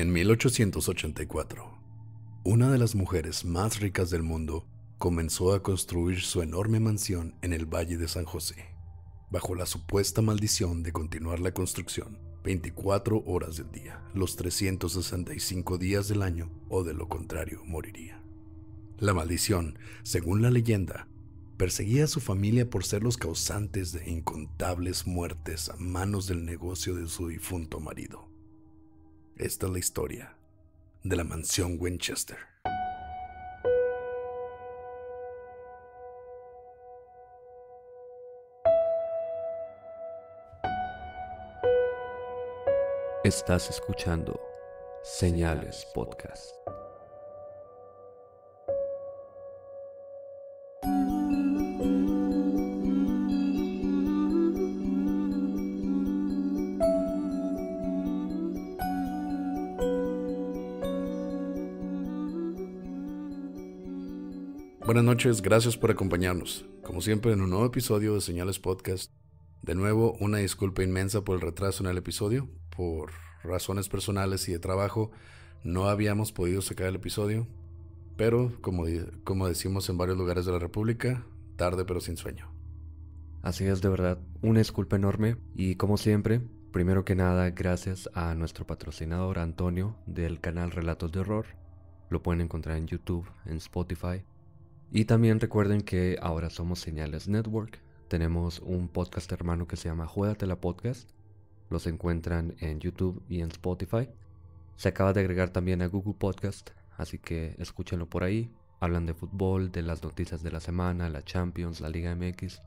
En 1884, una de las mujeres más ricas del mundo comenzó a construir su enorme mansión en el Valle de San José, bajo la supuesta maldición de continuar la construcción 24 horas del día, los 365 días del año, o de lo contrario moriría. La maldición, según la leyenda, perseguía a su familia por ser los causantes de incontables muertes a manos del negocio de su difunto marido. Esta es la historia de la mansión Winchester. Estás escuchando Señales Podcast. gracias por acompañarnos. Como siempre, en un nuevo episodio de Señales Podcast. De nuevo, una disculpa inmensa por el retraso en el episodio. Por razones personales y de trabajo, no habíamos podido sacar el episodio. Pero, como, como decimos en varios lugares de la República, tarde pero sin sueño. Así es, de verdad, una disculpa enorme. Y como siempre, primero que nada, gracias a nuestro patrocinador Antonio del canal Relatos de Horror. Lo pueden encontrar en YouTube, en Spotify y también recuerden que ahora somos Señales Network. Tenemos un podcast hermano que se llama la Podcast. Los encuentran en YouTube y en Spotify. Se acaba de agregar también a Google Podcast, así que escúchenlo por ahí. Hablan de fútbol, de las noticias de la semana, la Champions, la Liga MX.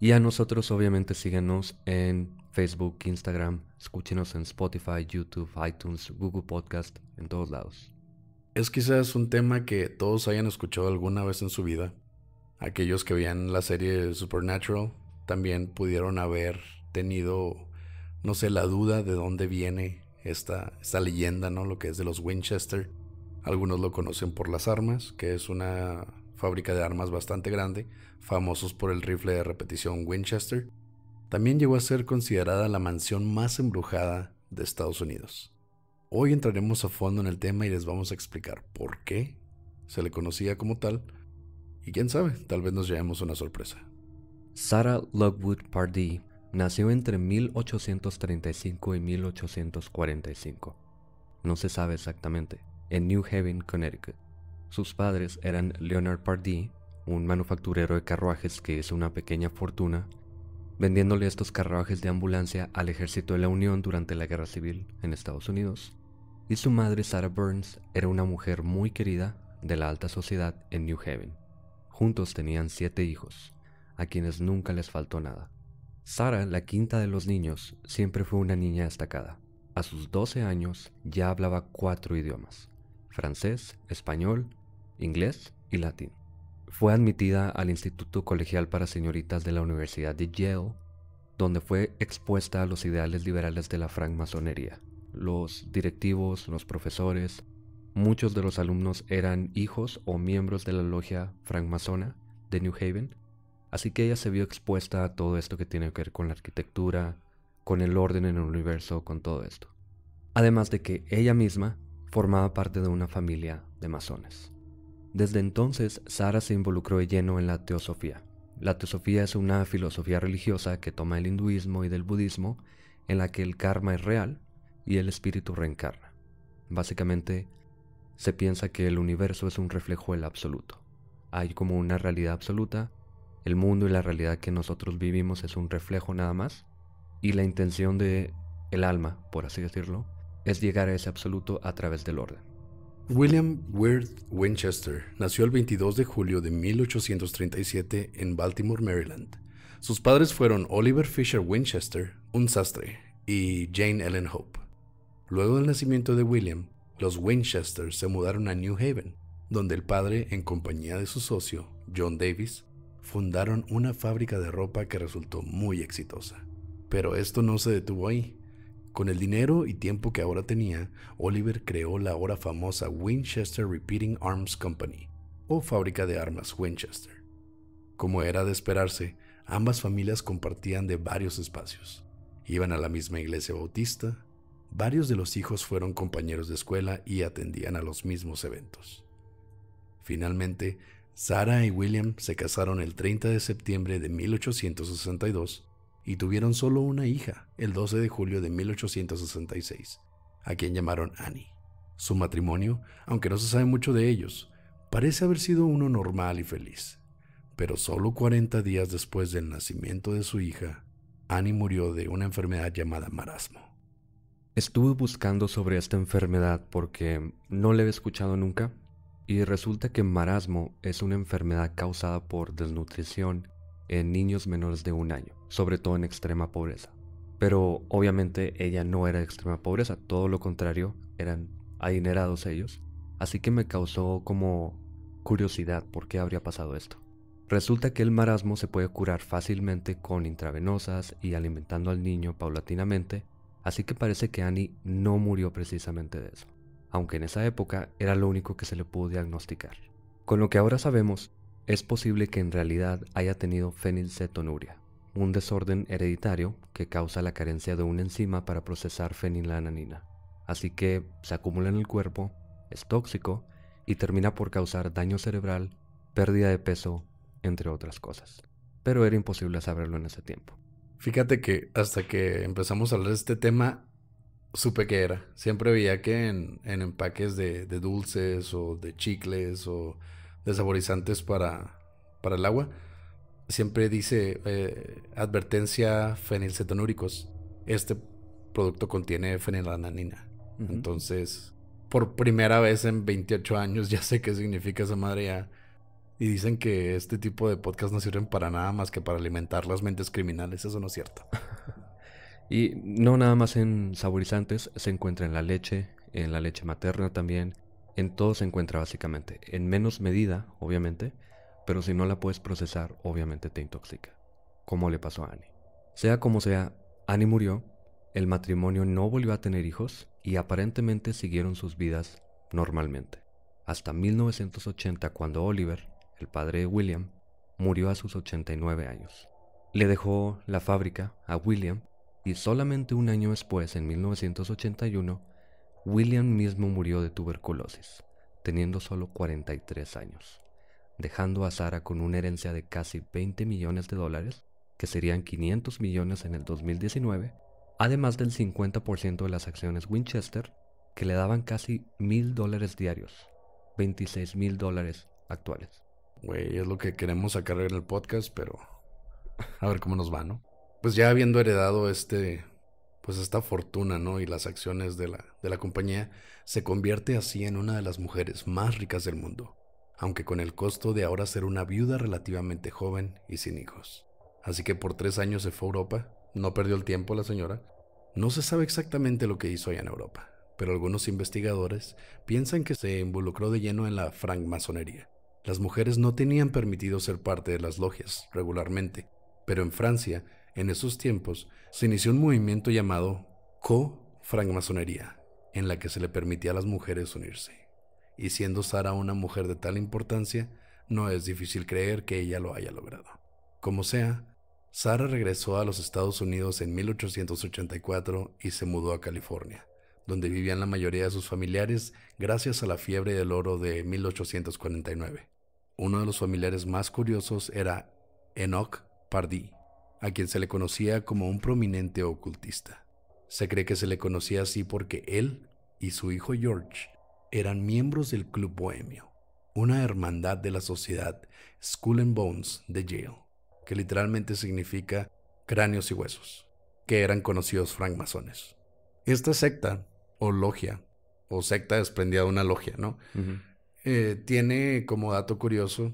Y a nosotros obviamente síganos en Facebook, Instagram, escúchenos en Spotify, YouTube, iTunes, Google Podcast, en todos lados. Es quizás un tema que todos hayan escuchado alguna vez en su vida. Aquellos que veían la serie Supernatural también pudieron haber tenido, no sé, la duda de dónde viene esta, esta leyenda, ¿no? Lo que es de los Winchester. Algunos lo conocen por las armas, que es una fábrica de armas bastante grande, famosos por el rifle de repetición Winchester. También llegó a ser considerada la mansión más embrujada de Estados Unidos. Hoy entraremos a fondo en el tema y les vamos a explicar por qué se le conocía como tal y quién sabe, tal vez nos llevemos una sorpresa. Sarah Lockwood Pardee nació entre 1835 y 1845. No se sabe exactamente, en New Haven, Connecticut. Sus padres eran Leonard Pardee, un manufacturero de carruajes que hizo una pequeña fortuna vendiéndole estos carruajes de ambulancia al ejército de la Unión durante la Guerra Civil en Estados Unidos. Y su madre, Sarah Burns, era una mujer muy querida de la alta sociedad en New Haven. Juntos tenían siete hijos, a quienes nunca les faltó nada. Sarah, la quinta de los niños, siempre fue una niña destacada. A sus 12 años ya hablaba cuatro idiomas, francés, español, inglés y latín. Fue admitida al Instituto Colegial para Señoritas de la Universidad de Yale, donde fue expuesta a los ideales liberales de la francmasonería. Los directivos, los profesores, muchos de los alumnos eran hijos o miembros de la logia francmasona de New Haven, así que ella se vio expuesta a todo esto que tiene que ver con la arquitectura, con el orden en el universo, con todo esto. Además de que ella misma formaba parte de una familia de masones. Desde entonces, Sara se involucró de lleno en la teosofía. La teosofía es una filosofía religiosa que toma el hinduismo y del budismo, en la que el karma es real y el espíritu reencarna. Básicamente, se piensa que el universo es un reflejo del absoluto. Hay como una realidad absoluta, el mundo y la realidad que nosotros vivimos es un reflejo nada más, y la intención de el alma, por así decirlo, es llegar a ese absoluto a través del orden. William Weird Winchester nació el 22 de julio de 1837 en Baltimore, Maryland. Sus padres fueron Oliver Fisher Winchester, un sastre, y Jane Ellen Hope. Luego del nacimiento de William, los Winchester se mudaron a New Haven, donde el padre, en compañía de su socio, John Davis, fundaron una fábrica de ropa que resultó muy exitosa. Pero esto no se detuvo ahí. Con el dinero y tiempo que ahora tenía, Oliver creó la ahora famosa Winchester Repeating Arms Company, o fábrica de armas Winchester. Como era de esperarse, ambas familias compartían de varios espacios. Iban a la misma iglesia bautista, varios de los hijos fueron compañeros de escuela y atendían a los mismos eventos. Finalmente, Sarah y William se casaron el 30 de septiembre de 1862 y tuvieron solo una hija el 12 de julio de 1866, a quien llamaron Annie. Su matrimonio, aunque no se sabe mucho de ellos, parece haber sido uno normal y feliz. Pero solo 40 días después del nacimiento de su hija, Annie murió de una enfermedad llamada marasmo. Estuve buscando sobre esta enfermedad porque no la he escuchado nunca y resulta que marasmo es una enfermedad causada por desnutrición en niños menores de un año, sobre todo en extrema pobreza. Pero obviamente ella no era de extrema pobreza, todo lo contrario, eran adinerados ellos, así que me causó como curiosidad por qué habría pasado esto. Resulta que el marasmo se puede curar fácilmente con intravenosas y alimentando al niño paulatinamente, así que parece que Annie no murió precisamente de eso, aunque en esa época era lo único que se le pudo diagnosticar. Con lo que ahora sabemos, es posible que en realidad haya tenido fenilcetonuria, un desorden hereditario que causa la carencia de una enzima para procesar fenilalanina. Así que se acumula en el cuerpo, es tóxico y termina por causar daño cerebral, pérdida de peso, entre otras cosas. Pero era imposible saberlo en ese tiempo. Fíjate que hasta que empezamos a hablar de este tema, supe que era. Siempre veía que en, en empaques de, dulces o de chicles o de saborizantes para, para el agua, siempre dice eh, advertencia fenilcetonúricos. Este producto contiene fenilalanina. Entonces, por primera vez en 28 años ya sé qué significa esa madre ya. Y dicen que este tipo de podcast no sirven para nada más que para alimentar las mentes criminales. Eso no es cierto. y no nada más en saborizantes, se encuentra en la leche, en la leche materna también, en todo se encuentra básicamente, en menos medida, obviamente, pero si no la puedes procesar, obviamente te intoxica, como le pasó a Annie. Sea como sea, Annie murió, el matrimonio no volvió a tener hijos y aparentemente siguieron sus vidas normalmente, hasta 1980 cuando Oliver, el padre de William, murió a sus 89 años. Le dejó la fábrica a William y solamente un año después, en 1981, William mismo murió de tuberculosis, teniendo solo 43 años, dejando a Sara con una herencia de casi 20 millones de dólares, que serían 500 millones en el 2019, además del 50% de las acciones Winchester, que le daban casi mil dólares diarios, 26 mil dólares actuales. Güey, es lo que queremos sacar en el podcast, pero a ver cómo nos va, ¿no? Pues ya habiendo heredado este pues esta fortuna ¿no? y las acciones de la, de la compañía, se convierte así en una de las mujeres más ricas del mundo, aunque con el costo de ahora ser una viuda relativamente joven y sin hijos. Así que por tres años se fue a Europa, no perdió el tiempo la señora. No se sabe exactamente lo que hizo allá en Europa, pero algunos investigadores piensan que se involucró de lleno en la francmasonería. Las mujeres no tenían permitido ser parte de las logias regularmente, pero en Francia en esos tiempos se inició un movimiento llamado co-francmasonería, en la que se le permitía a las mujeres unirse. Y siendo Sara una mujer de tal importancia, no es difícil creer que ella lo haya logrado. Como sea, Sara regresó a los Estados Unidos en 1884 y se mudó a California, donde vivían la mayoría de sus familiares gracias a la fiebre del oro de 1849. Uno de los familiares más curiosos era Enoch Pardee, a quien se le conocía como un prominente ocultista. Se cree que se le conocía así porque él y su hijo George eran miembros del Club Bohemio, una hermandad de la sociedad Skull and Bones de Yale, que literalmente significa cráneos y huesos, que eran conocidos francmasones. Esta secta, o logia, o secta desprendida de una logia, ¿no? Eh, tiene como dato curioso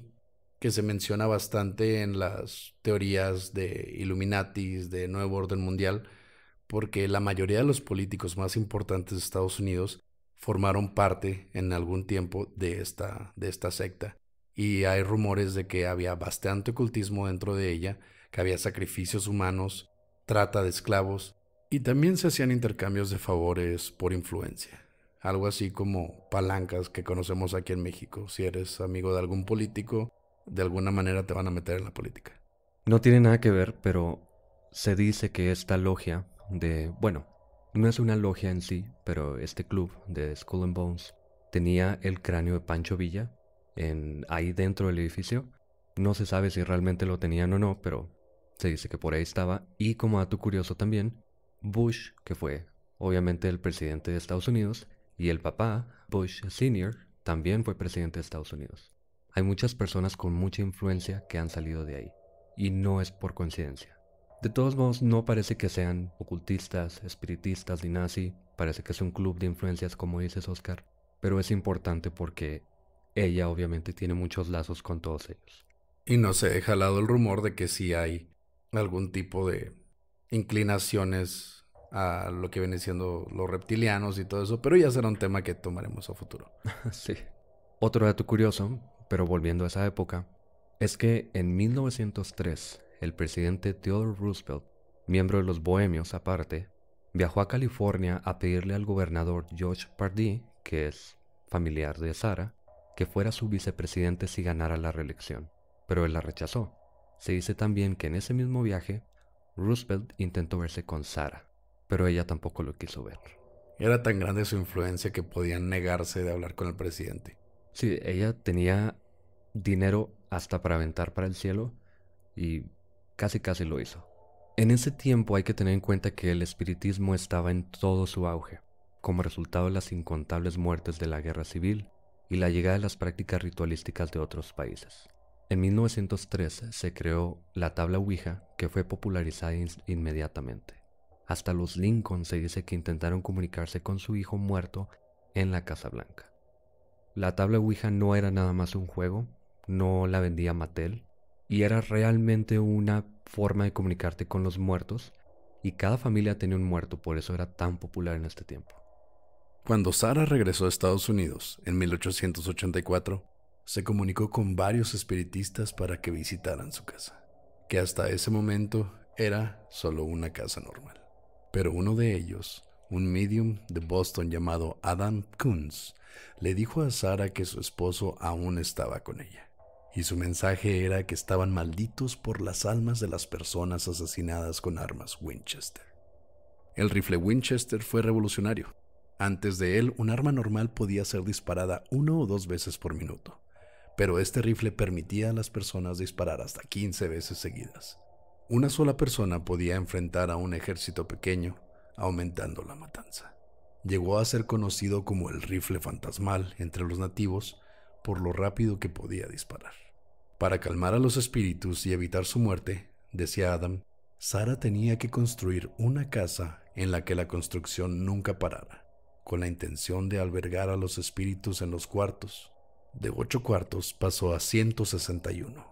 que se menciona bastante en las teorías de Illuminatis, de Nuevo Orden Mundial, porque la mayoría de los políticos más importantes de Estados Unidos formaron parte en algún tiempo de esta, de esta secta. Y hay rumores de que había bastante ocultismo dentro de ella, que había sacrificios humanos, trata de esclavos, y también se hacían intercambios de favores por influencia. Algo así como palancas que conocemos aquí en México. Si eres amigo de algún político, de alguna manera te van a meter en la política. No tiene nada que ver, pero se dice que esta logia de, bueno, no es una logia en sí, pero este club de Skull and Bones tenía el cráneo de Pancho Villa en, ahí dentro del edificio. No se sabe si realmente lo tenían o no, pero se dice que por ahí estaba. Y como dato curioso también, Bush, que fue obviamente el presidente de Estados Unidos, y el papá, Bush Sr., también fue presidente de Estados Unidos. Hay muchas personas con mucha influencia que han salido de ahí, y no es por coincidencia. De todos modos, no parece que sean ocultistas, espiritistas ni nazi, parece que es un club de influencias como dices Oscar, pero es importante porque ella obviamente tiene muchos lazos con todos ellos. Y no se ha jalado el rumor de que sí hay algún tipo de inclinaciones a lo que vienen siendo los reptilianos y todo eso, pero ya será un tema que tomaremos a futuro. sí. Otro dato curioso, pero volviendo a esa época, es que en 1903 el presidente Theodore Roosevelt, miembro de los Bohemios aparte, viajó a California a pedirle al gobernador George Pardee, que es familiar de Sara, que fuera su vicepresidente si ganara la reelección, pero él la rechazó. Se dice también que en ese mismo viaje, Roosevelt intentó verse con Sara, pero ella tampoco lo quiso ver. Era tan grande su influencia que podían negarse de hablar con el presidente. Sí, ella tenía dinero hasta para aventar para el cielo y casi casi lo hizo. En ese tiempo hay que tener en cuenta que el espiritismo estaba en todo su auge, como resultado de las incontables muertes de la guerra civil y la llegada de las prácticas ritualísticas de otros países. En 1913 se creó la tabla Ouija que fue popularizada inmediatamente. Hasta los Lincoln se dice que intentaron comunicarse con su hijo muerto en la Casa Blanca. La tabla Ouija no era nada más un juego, no la vendía Mattel, y era realmente una forma de comunicarte con los muertos, y cada familia tenía un muerto, por eso era tan popular en este tiempo. Cuando Sara regresó a Estados Unidos en 1884, se comunicó con varios espiritistas para que visitaran su casa, que hasta ese momento era solo una casa normal. Pero uno de ellos, un medium de Boston llamado Adam Kunz, le dijo a Sara que su esposo aún estaba con ella y su mensaje era que estaban malditos por las almas de las personas asesinadas con armas Winchester. El rifle Winchester fue revolucionario. Antes de él, un arma normal podía ser disparada uno o dos veces por minuto, pero este rifle permitía a las personas disparar hasta 15 veces seguidas. Una sola persona podía enfrentar a un ejército pequeño, aumentando la matanza. Llegó a ser conocido como el rifle fantasmal entre los nativos por lo rápido que podía disparar. Para calmar a los espíritus y evitar su muerte, decía Adam, Sara tenía que construir una casa en la que la construcción nunca parara, con la intención de albergar a los espíritus en los cuartos. De ocho cuartos pasó a 161,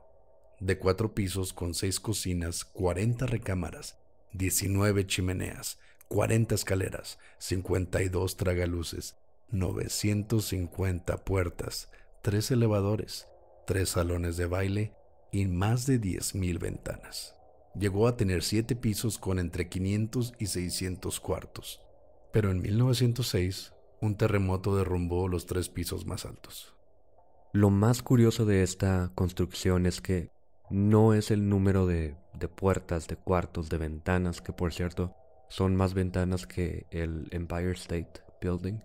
de cuatro pisos con seis cocinas, 40 recámaras, 19 chimeneas, 40 escaleras, 52 tragaluces, 950 puertas, tres elevadores, tres salones de baile y más de 10.000 ventanas. Llegó a tener siete pisos con entre 500 y 600 cuartos, pero en 1906 un terremoto derrumbó los tres pisos más altos. Lo más curioso de esta construcción es que no es el número de, de, puertas, de cuartos, de ventanas, que por cierto son más ventanas que el Empire State Building.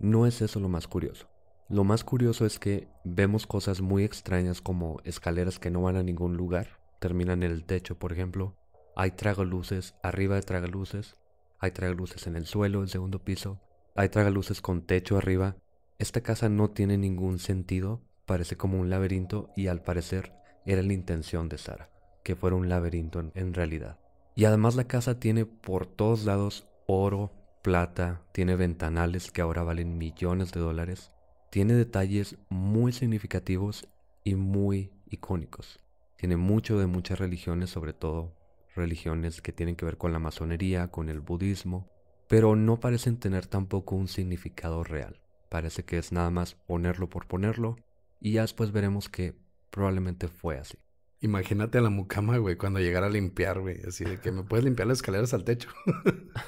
No es eso lo más curioso. Lo más curioso es que vemos cosas muy extrañas como escaleras que no van a ningún lugar, terminan en el techo, por ejemplo. Hay tragaluces arriba de tragaluces, hay tragaluces en el suelo, el segundo piso, hay tragaluces con techo arriba. Esta casa no tiene ningún sentido, parece como un laberinto y al parecer era la intención de Sara, que fuera un laberinto en realidad. Y además la casa tiene por todos lados oro, plata, tiene ventanales que ahora valen millones de dólares, tiene detalles muy significativos y muy icónicos. Tiene mucho de muchas religiones, sobre todo religiones que tienen que ver con la masonería, con el budismo, pero no parecen tener tampoco un significado real. Parece que es nada más ponerlo por ponerlo y ya después veremos que probablemente fue así. Imagínate a la mucama, güey, cuando llegara a limpiar, güey, así de que me puedes limpiar las escaleras al techo.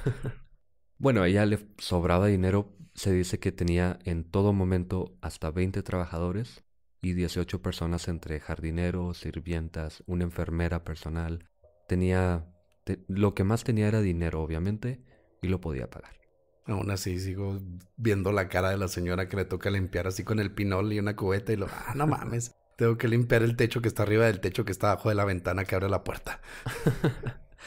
bueno, a ella le sobraba dinero se dice que tenía en todo momento hasta 20 trabajadores y 18 personas entre jardineros, sirvientas, una enfermera personal. Tenía lo que más tenía era dinero, obviamente, y lo podía pagar. Aún así sigo viendo la cara de la señora que le toca limpiar así con el pinol y una cubeta y lo, ah, no mames, tengo que limpiar el techo que está arriba del techo que está abajo de la ventana que abre la puerta.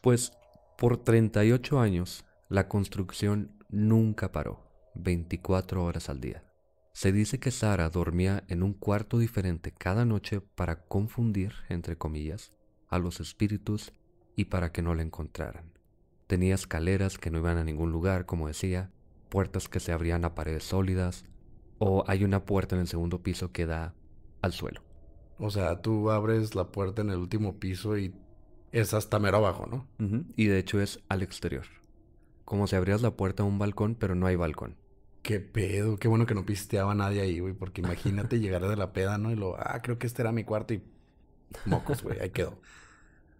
pues por 38 años la construcción nunca paró, 24 horas al día. Se dice que Sara dormía en un cuarto diferente cada noche para confundir, entre comillas, a los espíritus y para que no la encontraran. Tenía escaleras que no iban a ningún lugar, como decía, puertas que se abrían a paredes sólidas, o hay una puerta en el segundo piso que da al suelo. O sea, tú abres la puerta en el último piso y es hasta mero abajo, ¿no? Y de hecho es al exterior. Como si abrías la puerta a un balcón, pero no hay balcón. Qué pedo, qué bueno que no pisteaba nadie ahí, güey, porque imagínate llegar de la peda, ¿no? Y lo, ah, creo que este era mi cuarto y mocos, güey, ahí quedó.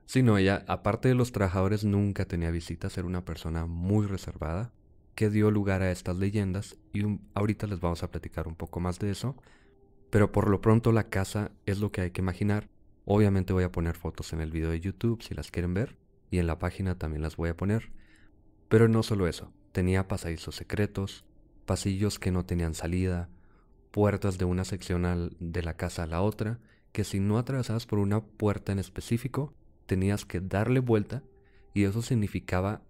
Sí, no, ella, aparte de los trabajadores, nunca tenía visitas, era una persona muy reservada, que dio lugar a estas leyendas, y ahorita les vamos a platicar un poco más de eso, pero por lo pronto la casa es lo que hay que imaginar. Obviamente voy a poner fotos en el video de YouTube si las quieren ver, y en la página también las voy a poner. Pero no solo eso, tenía pasadizos secretos, pasillos que no tenían salida, puertas de una sección de la casa a la otra, que si no atravesabas por una puerta en específico, tenías que darle vuelta y eso significaba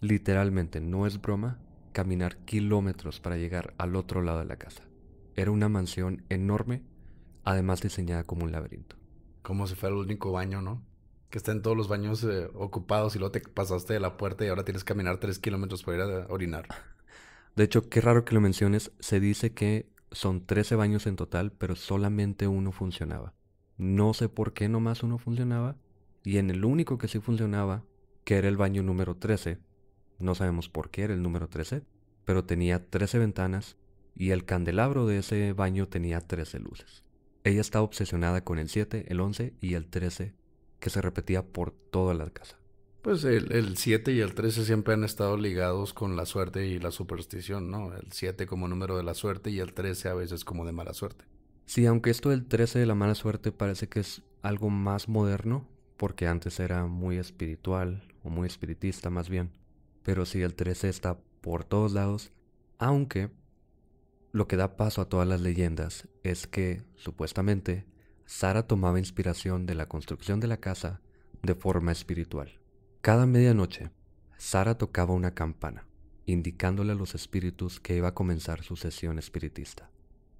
literalmente, no es broma, caminar kilómetros para llegar al otro lado de la casa. Era una mansión enorme, además diseñada como un laberinto. Como si fuera el único baño, ¿no? que estén todos los baños eh, ocupados y luego te pasaste de la puerta y ahora tienes que caminar tres kilómetros para ir a orinar. De hecho, qué raro que lo menciones. Se dice que son 13 baños en total, pero solamente uno funcionaba. No sé por qué nomás uno funcionaba. Y en el único que sí funcionaba, que era el baño número 13, no sabemos por qué era el número 13, pero tenía 13 ventanas y el candelabro de ese baño tenía 13 luces. Ella estaba obsesionada con el 7, el 11 y el 13 que se repetía por toda la casa. Pues el 7 y el 13 siempre han estado ligados con la suerte y la superstición, ¿no? El 7 como número de la suerte y el 13 a veces como de mala suerte. Sí, aunque esto del 13 de la mala suerte parece que es algo más moderno, porque antes era muy espiritual o muy espiritista más bien. Pero sí, el 13 está por todos lados, aunque lo que da paso a todas las leyendas es que, supuestamente, Sara tomaba inspiración de la construcción de la casa de forma espiritual. Cada medianoche, Sara tocaba una campana, indicándole a los espíritus que iba a comenzar su sesión espiritista.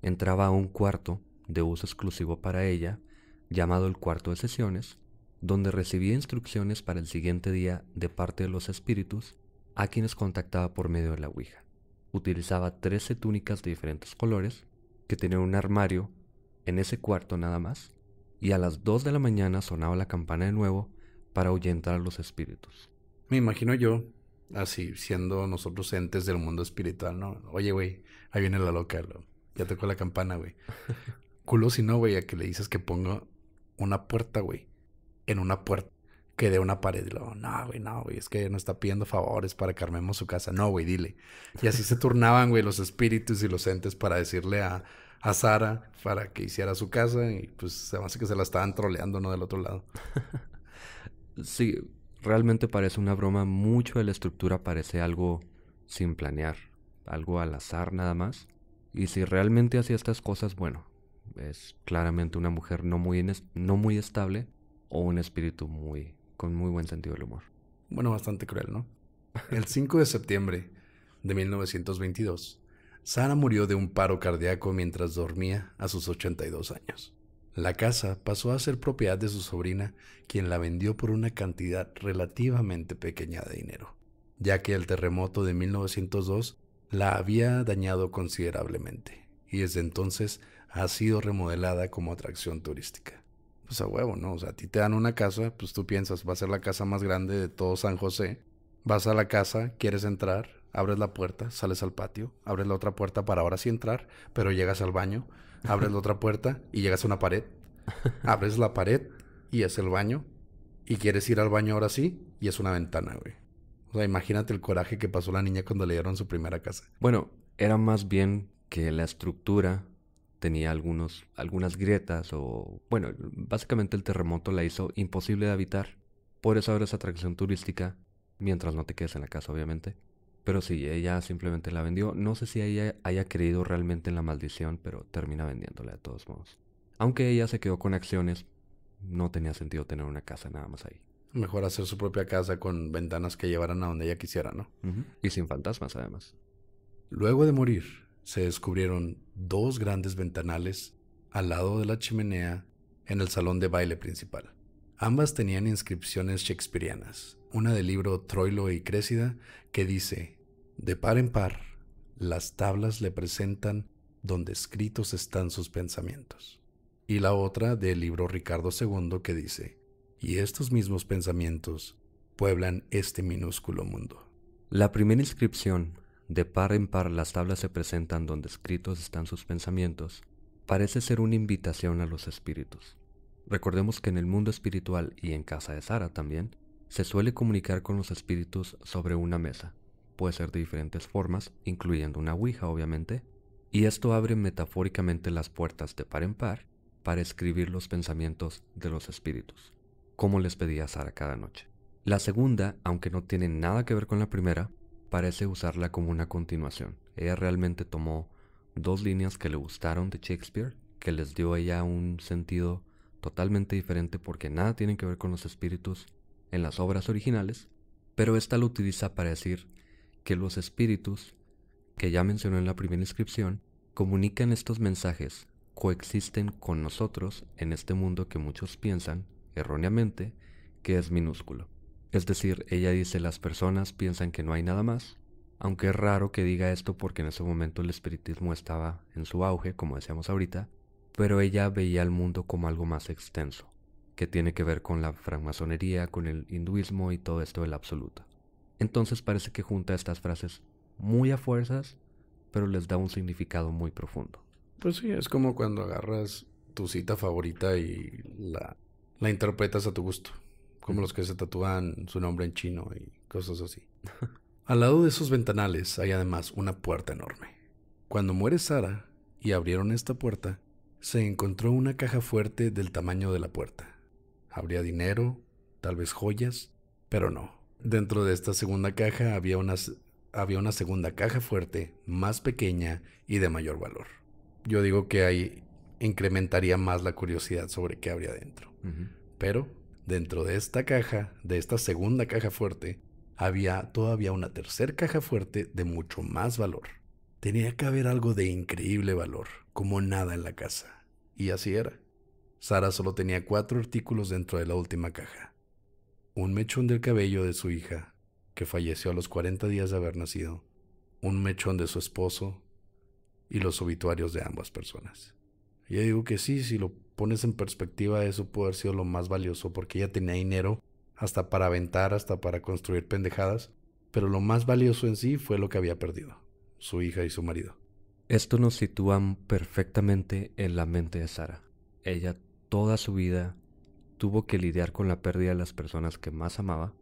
Entraba a un cuarto de uso exclusivo para ella, llamado el cuarto de sesiones, donde recibía instrucciones para el siguiente día de parte de los espíritus a quienes contactaba por medio de la Ouija. Utilizaba 13 túnicas de diferentes colores que tenía un armario en ese cuarto nada más, y a las 2 de la mañana sonaba la campana de nuevo para ahuyentar a los espíritus. Me imagino yo, así, siendo nosotros entes del mundo espiritual, ¿no? Oye, güey, ahí viene la loca, ya tocó la campana, güey. Culo si no, güey, a que le dices que ponga una puerta, güey, en una puerta que de una pared. Y no, güey, no, güey, es que no está pidiendo favores para que armemos su casa. No, güey, dile. Y así se turnaban, güey, los espíritus y los entes para decirle a, a Sara para que hiciera su casa. Y pues se que se la estaban troleando, ¿no? Del otro lado. sí, realmente parece una broma. Mucho de la estructura parece algo sin planear, algo al azar nada más. Y si realmente hacía estas cosas, bueno, es claramente una mujer no muy, no muy estable o un espíritu muy con muy buen sentido del humor. Bueno, bastante cruel, ¿no? El 5 de septiembre de 1922, Sara murió de un paro cardíaco mientras dormía a sus 82 años. La casa pasó a ser propiedad de su sobrina, quien la vendió por una cantidad relativamente pequeña de dinero, ya que el terremoto de 1902 la había dañado considerablemente y desde entonces ha sido remodelada como atracción turística pues a huevo, ¿no? O sea, a ti te dan una casa, pues tú piensas, va a ser la casa más grande de todo San José. Vas a la casa, quieres entrar, abres la puerta, sales al patio, abres la otra puerta para ahora sí entrar, pero llegas al baño, abres la otra puerta y llegas a una pared. Abres la pared y es el baño. Y quieres ir al baño ahora sí y es una ventana, güey. O sea, imagínate el coraje que pasó la niña cuando le dieron su primera casa. Bueno, era más bien que la estructura tenía algunos, algunas grietas o, bueno, básicamente el terremoto la hizo imposible de habitar. Por eso ahora es atracción turística, mientras no te quedes en la casa, obviamente. Pero sí, ella simplemente la vendió. No sé si ella haya creído realmente en la maldición, pero termina vendiéndola de todos modos. Aunque ella se quedó con acciones, no tenía sentido tener una casa nada más ahí. Mejor hacer su propia casa con ventanas que llevaran a donde ella quisiera, ¿no? Y sin fantasmas, además. Luego de morir, se descubrieron dos grandes ventanales al lado de la chimenea en el salón de baile principal. Ambas tenían inscripciones shakespearianas, una del libro Troilo y Crécida que dice, de par en par, las tablas le presentan donde escritos están sus pensamientos. Y la otra del libro Ricardo II que dice, y estos mismos pensamientos pueblan este minúsculo mundo. La primera inscripción de par en par las tablas se presentan donde escritos están sus pensamientos. Parece ser una invitación a los espíritus. Recordemos que en el mundo espiritual y en casa de Sara también, se suele comunicar con los espíritus sobre una mesa. Puede ser de diferentes formas, incluyendo una ouija obviamente, y esto abre metafóricamente las puertas de par en par para escribir los pensamientos de los espíritus, como les pedía Sara cada noche. La segunda, aunque no tiene nada que ver con la primera, parece usarla como una continuación. Ella realmente tomó dos líneas que le gustaron de Shakespeare, que les dio a ella un sentido totalmente diferente porque nada tienen que ver con los espíritus en las obras originales, pero esta lo utiliza para decir que los espíritus, que ya mencionó en la primera inscripción, comunican estos mensajes, coexisten con nosotros en este mundo que muchos piensan, erróneamente, que es minúsculo. Es decir, ella dice las personas piensan que no hay nada más, aunque es raro que diga esto porque en ese momento el espiritismo estaba en su auge, como decíamos ahorita, pero ella veía al mundo como algo más extenso, que tiene que ver con la francmasonería, con el hinduismo y todo esto del absoluto. Entonces parece que junta estas frases muy a fuerzas, pero les da un significado muy profundo. Pues sí, es como cuando agarras tu cita favorita y la, la interpretas a tu gusto como los que se tatúan su nombre en chino y cosas así. Al lado de esos ventanales hay además una puerta enorme. Cuando muere Sara y abrieron esta puerta, se encontró una caja fuerte del tamaño de la puerta. Habría dinero, tal vez joyas, pero no. Dentro de esta segunda caja había una, había una segunda caja fuerte, más pequeña y de mayor valor. Yo digo que ahí incrementaría más la curiosidad sobre qué habría dentro. Pero dentro de esta caja, de esta segunda caja fuerte, había todavía una tercera caja fuerte de mucho más valor. Tenía que haber algo de increíble valor, como nada en la casa. Y así era. Sara solo tenía cuatro artículos dentro de la última caja. Un mechón del cabello de su hija, que falleció a los 40 días de haber nacido, un mechón de su esposo y los obituarios de ambas personas. Yo digo que sí, si lo pones en perspectiva eso pudo haber sido lo más valioso porque ella tenía dinero hasta para aventar, hasta para construir pendejadas, pero lo más valioso en sí fue lo que había perdido, su hija y su marido. Esto nos sitúa perfectamente en la mente de Sara. Ella toda su vida tuvo que lidiar con la pérdida de las personas que más amaba.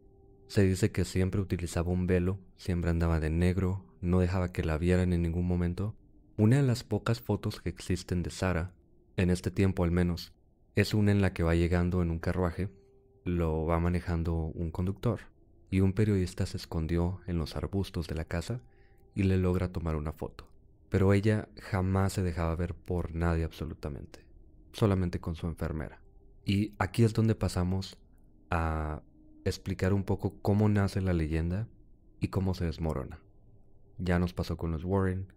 Se dice que siempre utilizaba un velo, siempre andaba de negro, no dejaba que la vieran en ningún momento. Una de las pocas fotos que existen de Sara en este tiempo al menos, es una en la que va llegando en un carruaje, lo va manejando un conductor, y un periodista se escondió en los arbustos de la casa y le logra tomar una foto. Pero ella jamás se dejaba ver por nadie absolutamente, solamente con su enfermera. Y aquí es donde pasamos a explicar un poco cómo nace la leyenda y cómo se desmorona. Ya nos pasó con los Warren,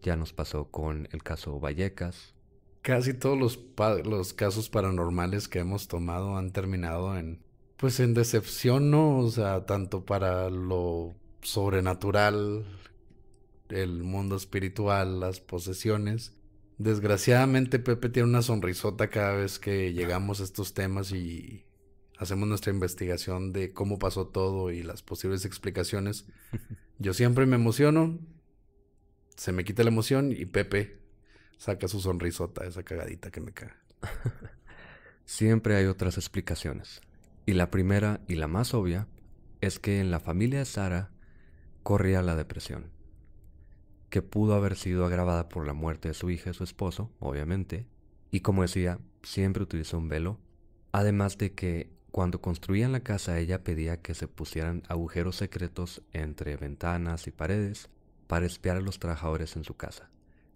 ya nos pasó con el caso Vallecas, casi todos los, casos paranormales que hemos tomado han terminado en, pues en decepción, ¿no? O sea, tanto para lo sobrenatural, el mundo espiritual, las posesiones. Desgraciadamente Pepe tiene una sonrisota cada vez que llegamos a estos temas y hacemos nuestra investigación de cómo pasó todo y las posibles explicaciones. Yo siempre me emociono, se me quita la emoción y Pepe Saca su sonrisota, esa cagadita que me caga. Siempre hay otras explicaciones. Y la primera y la más obvia es que en la familia de Sara corría la depresión, que pudo haber sido agravada por la muerte de su hija y su esposo, obviamente, y como decía, siempre utilizó un velo, además de que cuando construían la casa ella pedía que se pusieran agujeros secretos entre ventanas y paredes para espiar a los trabajadores en su casa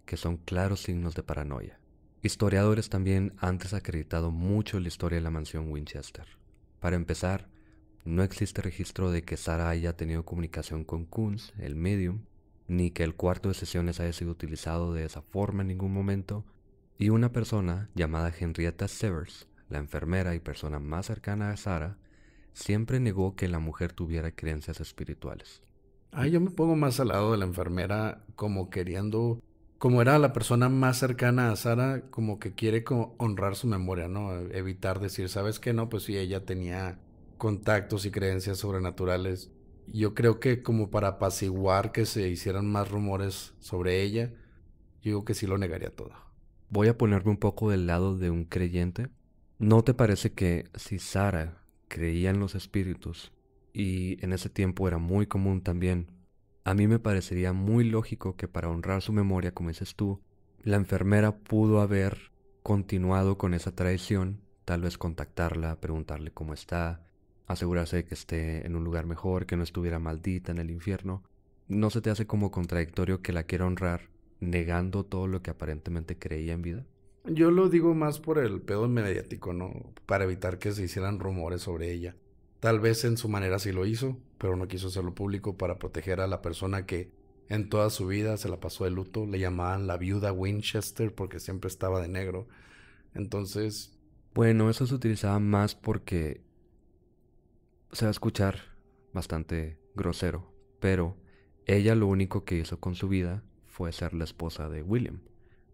que son claros signos de paranoia. Historiadores también han desacreditado mucho la historia de la mansión Winchester. Para empezar, no existe registro de que Sara haya tenido comunicación con Kunz, el medium, ni que el cuarto de sesiones haya sido utilizado de esa forma en ningún momento, y una persona llamada Henrietta Severs, la enfermera y persona más cercana a Sara, siempre negó que la mujer tuviera creencias espirituales. Ah, yo me pongo más al lado de la enfermera como queriendo como era la persona más cercana a Sara, como que quiere honrar su memoria, ¿no? Evitar decir, ¿sabes qué? No, pues sí, ella tenía contactos y creencias sobrenaturales. Yo creo que como para apaciguar que se hicieran más rumores sobre ella, yo digo que sí lo negaría todo. Voy a ponerme un poco del lado de un creyente. ¿No te parece que si Sara creía en los espíritus, y en ese tiempo era muy común también a mí me parecería muy lógico que para honrar su memoria, como dices tú, la enfermera pudo haber continuado con esa traición, tal vez contactarla, preguntarle cómo está, asegurarse de que esté en un lugar mejor, que no estuviera maldita en el infierno. ¿No se te hace como contradictorio que la quiera honrar negando todo lo que aparentemente creía en vida? Yo lo digo más por el pedo mediático, ¿no? Para evitar que se hicieran rumores sobre ella. Tal vez en su manera sí lo hizo, pero no quiso hacerlo público para proteger a la persona que en toda su vida se la pasó de luto. Le llamaban la viuda Winchester porque siempre estaba de negro. Entonces... Bueno, eso se utilizaba más porque se va a escuchar bastante grosero, pero ella lo único que hizo con su vida fue ser la esposa de William.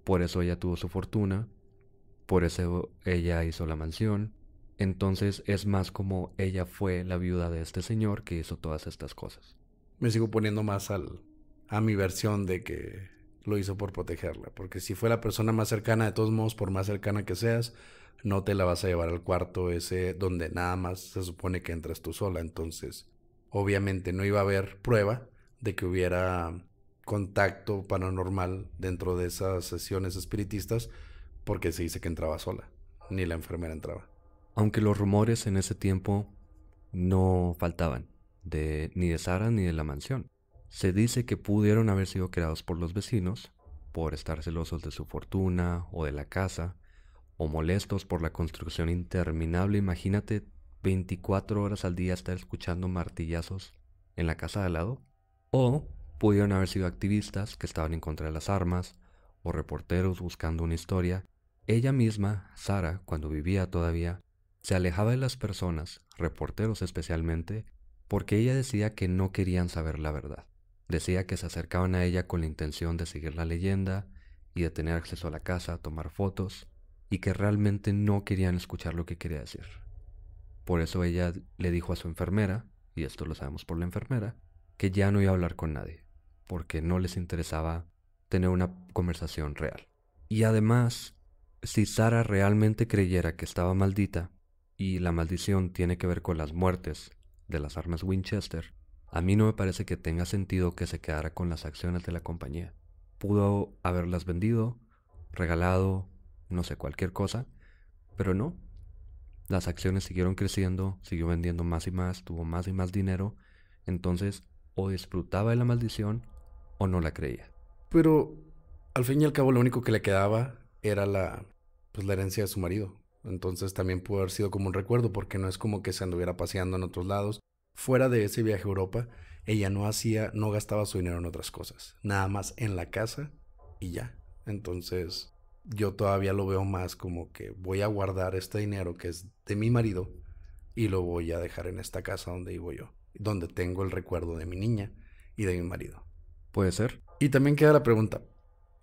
Por eso ella tuvo su fortuna, por eso ella hizo la mansión, entonces es más como ella fue la viuda de este señor que hizo todas estas cosas. Me sigo poniendo más al, a mi versión de que lo hizo por protegerla, porque si fue la persona más cercana, de todos modos, por más cercana que seas, no te la vas a llevar al cuarto ese donde nada más se supone que entras tú sola, entonces obviamente no iba a haber prueba de que hubiera contacto paranormal dentro de esas sesiones espiritistas, porque se dice que entraba sola, ni la enfermera entraba. Aunque los rumores en ese tiempo no faltaban, de, ni de Sara ni de la mansión. Se dice que pudieron haber sido creados por los vecinos, por estar celosos de su fortuna o de la casa, o molestos por la construcción interminable. Imagínate 24 horas al día estar escuchando martillazos en la casa de al lado. O pudieron haber sido activistas que estaban en contra de las armas, o reporteros buscando una historia. Ella misma, Sara, cuando vivía todavía, se alejaba de las personas, reporteros especialmente, porque ella decía que no querían saber la verdad. Decía que se acercaban a ella con la intención de seguir la leyenda y de tener acceso a la casa, tomar fotos, y que realmente no querían escuchar lo que quería decir. Por eso ella le dijo a su enfermera, y esto lo sabemos por la enfermera, que ya no iba a hablar con nadie, porque no les interesaba tener una conversación real. Y además, si Sara realmente creyera que estaba maldita, y la maldición tiene que ver con las muertes de las armas Winchester, a mí no me parece que tenga sentido que se quedara con las acciones de la compañía. Pudo haberlas vendido, regalado, no sé, cualquier cosa, pero no. Las acciones siguieron creciendo, siguió vendiendo más y más, tuvo más y más dinero, entonces o disfrutaba de la maldición o no la creía. Pero al fin y al cabo lo único que le quedaba era la, pues, la herencia de su marido. Entonces también pudo haber sido como un recuerdo porque no es como que se anduviera paseando en otros lados. Fuera de ese viaje a Europa, ella no hacía, no gastaba su dinero en otras cosas, nada más en la casa y ya. Entonces yo todavía lo veo más como que voy a guardar este dinero que es de mi marido y lo voy a dejar en esta casa donde vivo yo, donde tengo el recuerdo de mi niña y de mi marido. Puede ser. Y también queda la pregunta,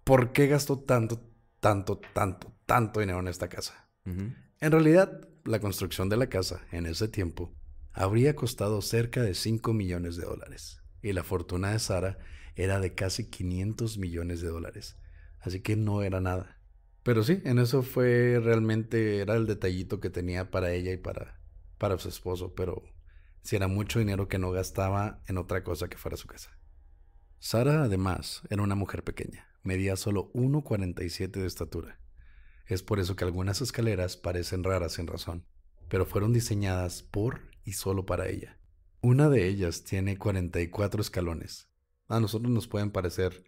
¿por qué gastó tanto, tanto, tanto, tanto dinero en esta casa? En realidad, la construcción de la casa, en ese tiempo, habría costado cerca de 5 millones de dólares. Y la fortuna de Sara era de casi 500 millones de dólares. Así que no era nada. Pero sí, en eso fue realmente, era el detallito que tenía para ella y para, para su esposo. Pero si era mucho dinero que no gastaba en otra cosa que fuera su casa. Sara, además, era una mujer pequeña. Medía solo 1,47 de estatura es por eso que algunas escaleras parecen raras sin razón, pero fueron diseñadas por y solo para ella. Una de ellas tiene 44 escalones. A nosotros nos pueden parecer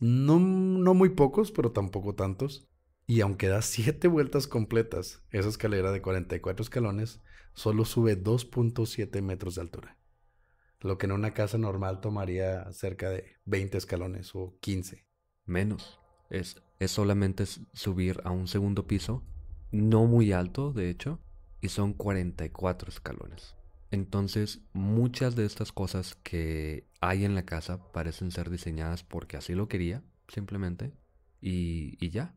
no, no muy pocos, pero tampoco tantos. Y aunque da 7 vueltas completas, esa escalera de 44 escalones solo sube 2.7 metros de altura. Lo que en una casa normal tomaría cerca de 20 escalones o 15. Menos. Es es solamente subir a un segundo piso, no muy alto de hecho, y son 44 escalones. Entonces, muchas de estas cosas que hay en la casa parecen ser diseñadas porque así lo quería, simplemente, y, ya.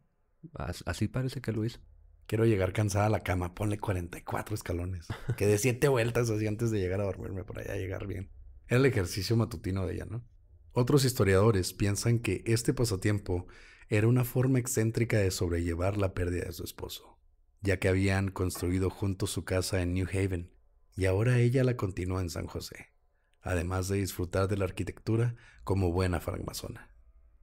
Así parece que Luis. Quiero llegar cansada a la cama, ponle 44 escalones. Que de siete vueltas así antes de llegar a dormirme por allá llegar bien. Era el ejercicio matutino de ella, ¿no? Otros historiadores piensan que este pasatiempo era una forma excéntrica de sobrellevar la pérdida de su esposo, ya que habían construido juntos su casa en New Haven y ahora ella la continúa en San José, además de disfrutar de la arquitectura como buena francmasona.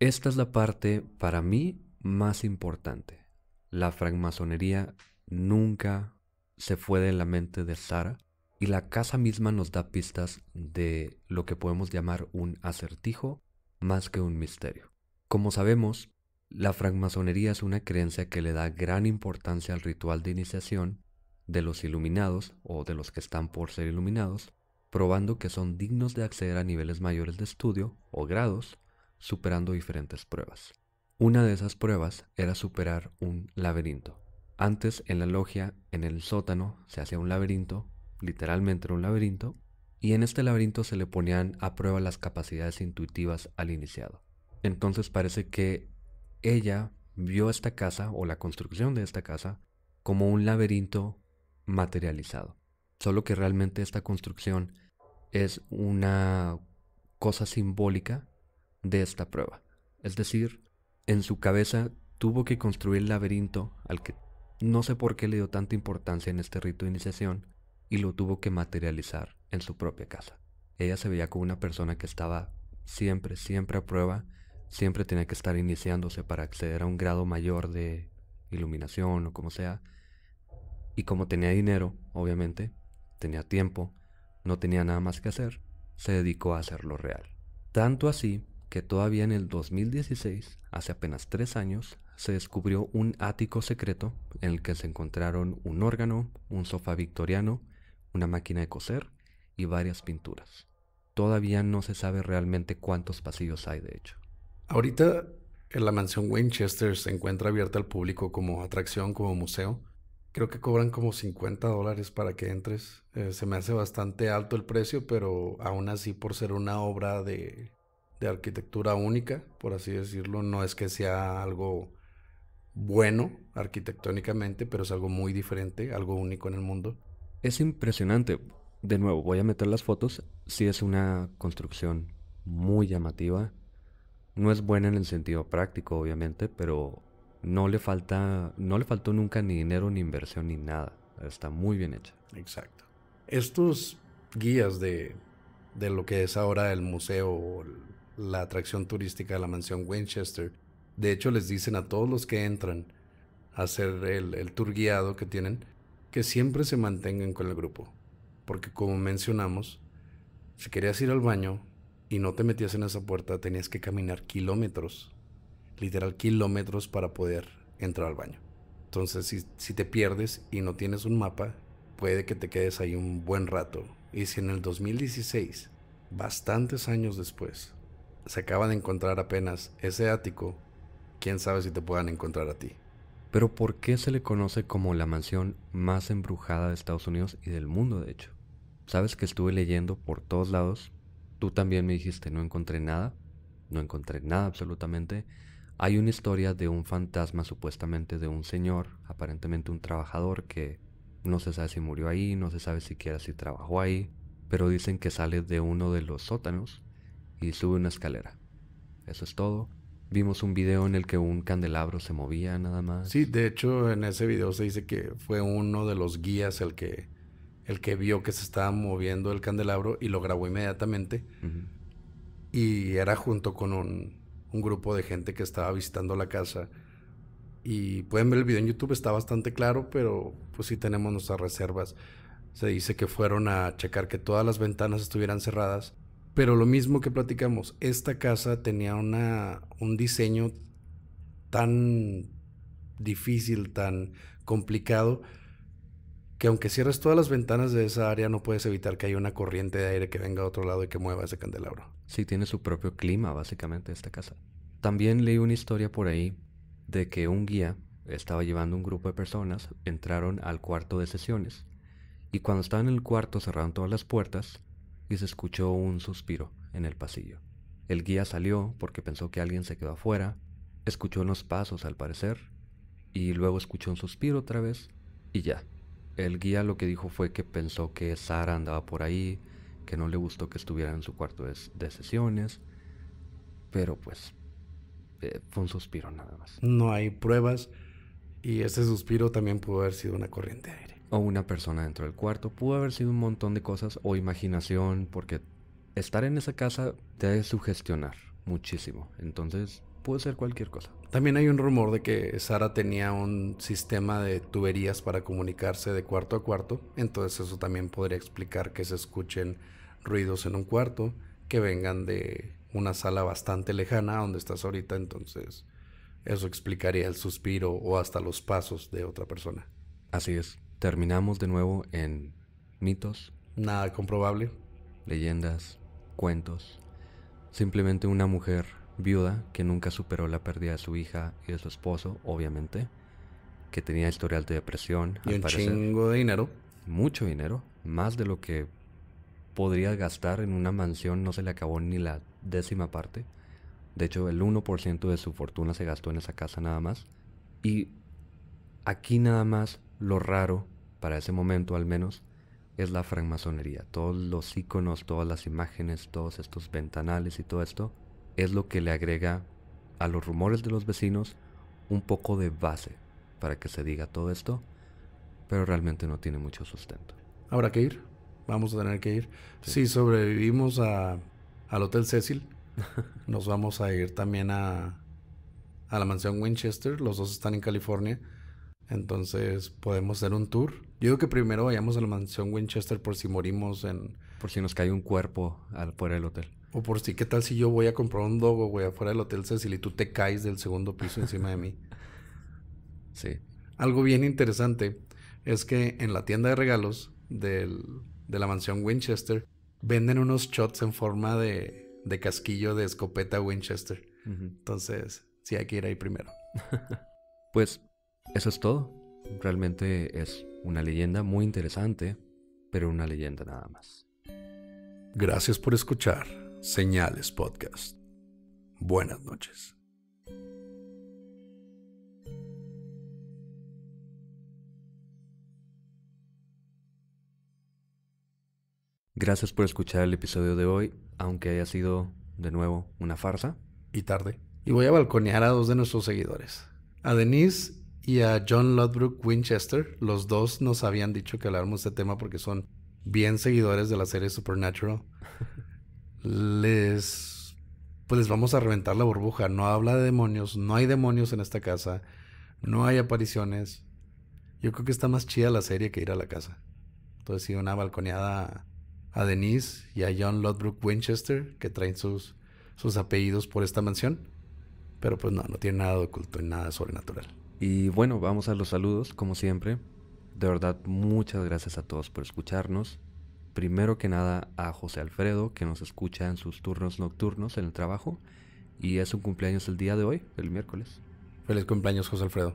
Esta es la parte para mí más importante. La francmasonería nunca se fue de la mente de Sara y la casa misma nos da pistas de lo que podemos llamar un acertijo más que un misterio. Como sabemos, la francmasonería es una creencia que le da gran importancia al ritual de iniciación de los iluminados o de los que están por ser iluminados, probando que son dignos de acceder a niveles mayores de estudio o grados, superando diferentes pruebas. Una de esas pruebas era superar un laberinto. Antes en la logia, en el sótano, se hacía un laberinto, literalmente un laberinto, y en este laberinto se le ponían a prueba las capacidades intuitivas al iniciado. Entonces parece que ella vio esta casa o la construcción de esta casa como un laberinto materializado. Solo que realmente esta construcción es una cosa simbólica de esta prueba. Es decir, en su cabeza tuvo que construir el laberinto al que no sé por qué le dio tanta importancia en este rito de iniciación y lo tuvo que materializar en su propia casa. Ella se veía como una persona que estaba siempre, siempre a prueba siempre tenía que estar iniciándose para acceder a un grado mayor de iluminación o como sea. Y como tenía dinero, obviamente, tenía tiempo, no tenía nada más que hacer, se dedicó a hacerlo real. Tanto así que todavía en el 2016, hace apenas tres años, se descubrió un ático secreto en el que se encontraron un órgano, un sofá victoriano, una máquina de coser y varias pinturas. Todavía no se sabe realmente cuántos pasillos hay de hecho. Ahorita en la mansión Winchester se encuentra abierta al público como atracción, como museo. Creo que cobran como 50 dólares para que entres. Eh, se me hace bastante alto el precio, pero aún así por ser una obra de, de arquitectura única, por así decirlo, no es que sea algo bueno arquitectónicamente, pero es algo muy diferente, algo único en el mundo. Es impresionante. De nuevo, voy a meter las fotos. Sí es una construcción muy llamativa no es buena en el sentido práctico, obviamente, pero no le falta, no le faltó nunca ni dinero, ni inversión, ni nada. Está muy bien hecha. Exacto. Estos guías de, de lo que es ahora el museo o la atracción turística de la mansión Winchester, de hecho les dicen a todos los que entran a hacer el, el tour guiado que tienen, que siempre se mantengan con el grupo. Porque como mencionamos, si querías ir al baño, y no te metías en esa puerta, tenías que caminar kilómetros, literal kilómetros para poder entrar al baño. Entonces, si, te pierdes y no tienes un mapa, puede que te quedes ahí un buen rato. Y si en el 2016, bastantes años después, se acaba de encontrar apenas ese ático, quién sabe si te puedan encontrar a ti. Pero ¿por qué se le conoce como la mansión más embrujada de Estados Unidos y del mundo, de hecho? Sabes que estuve leyendo por todos lados Tú también me dijiste, no encontré nada, no encontré nada absolutamente. Hay una historia de un fantasma supuestamente de un señor, aparentemente un trabajador que no se sabe si murió ahí, no se sabe siquiera si trabajó ahí, pero dicen que sale de uno de los sótanos y sube una escalera. Eso es todo. Vimos un video en el que un candelabro se movía nada más. Sí, de hecho en ese video se dice que fue uno de los guías el que el que vio que se estaba moviendo el candelabro y lo grabó inmediatamente. Y era junto con un, un, grupo de gente que estaba visitando la casa. Y pueden ver el video en YouTube, está bastante claro, pero pues sí tenemos nuestras reservas. Se dice que fueron a checar que todas las ventanas estuvieran cerradas. Pero lo mismo que platicamos, esta casa tenía una, un diseño tan difícil, tan complicado, que aunque cierres todas las ventanas de esa área, no puedes evitar que haya una corriente de aire que venga a otro lado y que mueva ese candelabro. Sí, tiene su propio clima, básicamente, esta casa. También leí una historia por ahí de que un guía estaba llevando un grupo de personas, entraron al cuarto de sesiones y cuando estaban en el cuarto cerraron todas las puertas y se escuchó un suspiro en el pasillo. El guía salió porque pensó que alguien se quedó afuera, escuchó unos pasos al parecer y luego escuchó un suspiro otra vez y ya, el guía lo que dijo fue que pensó que Sara andaba por ahí, que no le gustó que estuviera en su cuarto de, sesiones, pero pues eh, fue un suspiro nada más. No hay pruebas y ese suspiro también pudo haber sido una corriente de aire. O una persona dentro del cuarto, pudo haber sido un montón de cosas o imaginación, porque estar en esa casa te de sugestionar muchísimo. Entonces, puede ser cualquier cosa. También hay un rumor de que Sara tenía un sistema de tuberías para comunicarse de cuarto a cuarto, entonces eso también podría explicar que se escuchen ruidos en un cuarto que vengan de una sala bastante lejana donde estás ahorita, entonces eso explicaría el suspiro o hasta los pasos de otra persona. Así es, terminamos de nuevo en mitos. Nada comprobable. Leyendas, cuentos. Simplemente una mujer viuda que nunca superó la pérdida de su hija y de su esposo, obviamente, que tenía historial de depresión. Y un chingo de dinero. Mucho dinero, más de lo que podría gastar en una mansión, no se le acabó ni la décima parte. De hecho, el 1% de su fortuna se gastó en esa casa nada más. Y aquí nada más lo raro, para ese momento al menos, es la francmasonería. Todos los iconos, todas las imágenes, todos estos ventanales y todo esto es lo que le agrega a los rumores de los vecinos un poco de base para que se diga todo esto, pero realmente no tiene mucho sustento. Habrá que ir, vamos a tener que ir. Si sobrevivimos a, al Hotel Cecil, nos vamos a ir también a, la mansión Winchester, los dos están en California, entonces podemos hacer un tour. Yo digo que primero vayamos a la mansión Winchester por si morimos en... Por si nos cae un cuerpo al, fuera del hotel. O por si, ¿qué tal si yo voy a comprar un dogo, güey, afuera del Hotel Cecil y tú te caes del segundo piso encima de mí? Sí. Algo bien interesante es que en la tienda de regalos de la mansión Winchester venden unos shots en forma de, casquillo de escopeta Winchester. Entonces, sí hay que ir ahí primero. pues eso es todo. Realmente es una leyenda muy interesante, pero una leyenda nada más. Gracias por escuchar. Señales Podcast. Buenas noches. Gracias por escuchar el episodio de hoy, aunque haya sido de nuevo una farsa. Y tarde. Y voy a balconear a dos de nuestros seguidores. A Denise y a John Ludbrook Winchester. Los dos nos habían dicho que habláramos de este tema porque son bien seguidores de la serie Supernatural. les pues les vamos a reventar la burbuja. No habla de demonios, no hay demonios en esta casa, no hay apariciones. Yo creo que está más chida la serie que ir a la casa. Entonces si una balconeada a Denise y a John Lodbrook Winchester, que traen sus, sus apellidos por esta mansión. Pero pues no, no tiene nada de oculto ni nada sobrenatural. Y bueno, vamos a los saludos, como siempre. De verdad, muchas gracias a todos por escucharnos primero que nada a José Alfredo, que nos escucha en sus turnos nocturnos en el trabajo, y es un cumpleaños el día de hoy, el miércoles. Feliz cumpleaños, José Alfredo.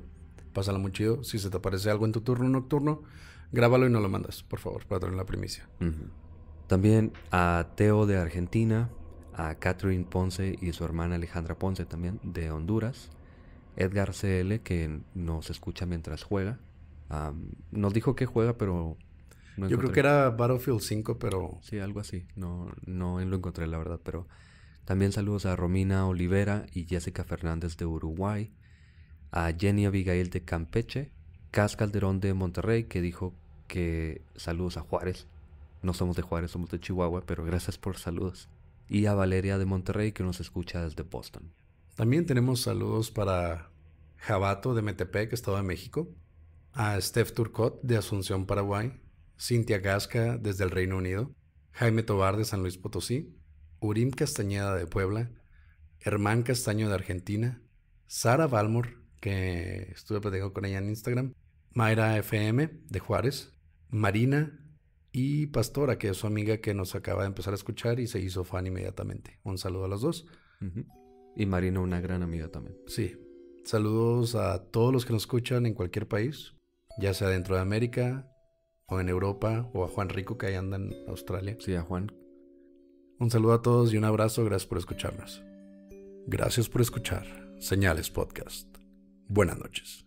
Pásalo muy chido. Si se te aparece algo en tu turno nocturno, grábalo y no lo mandas, por favor, para tener la primicia. También a Teo de Argentina, a Catherine Ponce y su hermana Alejandra Ponce también de Honduras, Edgar CL que nos escucha mientras juega. nos dijo que juega, pero yo creo que era Battlefield 5, pero... Sí, algo así. No, no lo encontré, la verdad, pero... También saludos a Romina Olivera y Jessica Fernández de Uruguay, a Jenny Abigail de Campeche, Cas Calderón de Monterrey, que dijo que saludos a Juárez. No somos de Juárez, somos de Chihuahua, pero gracias por saludos. Y a Valeria de Monterrey, que nos escucha desde Boston. También tenemos saludos para Jabato de Metepec, Estado de México, a Steph Turcot de Asunción, Paraguay, Cintia Gasca desde el Reino Unido, Jaime Tobar de San Luis Potosí, Urim Castañeda de Puebla, Hermán Castaño de Argentina, Sara Balmor, que estuve platicando con ella en Instagram, Mayra FM de Juárez, Marina y Pastora, que es su amiga que nos acaba de empezar a escuchar y se hizo fan inmediatamente. Un saludo a los dos. Y Marina, una gran amiga también. Sí. Saludos a todos los que nos escuchan en cualquier país, ya sea dentro de América, o en Europa, o a Juan Rico que ahí anda en Australia. Sí, a Juan. Un saludo a todos y un abrazo, gracias por escucharnos. Gracias por escuchar Señales Podcast. Buenas noches.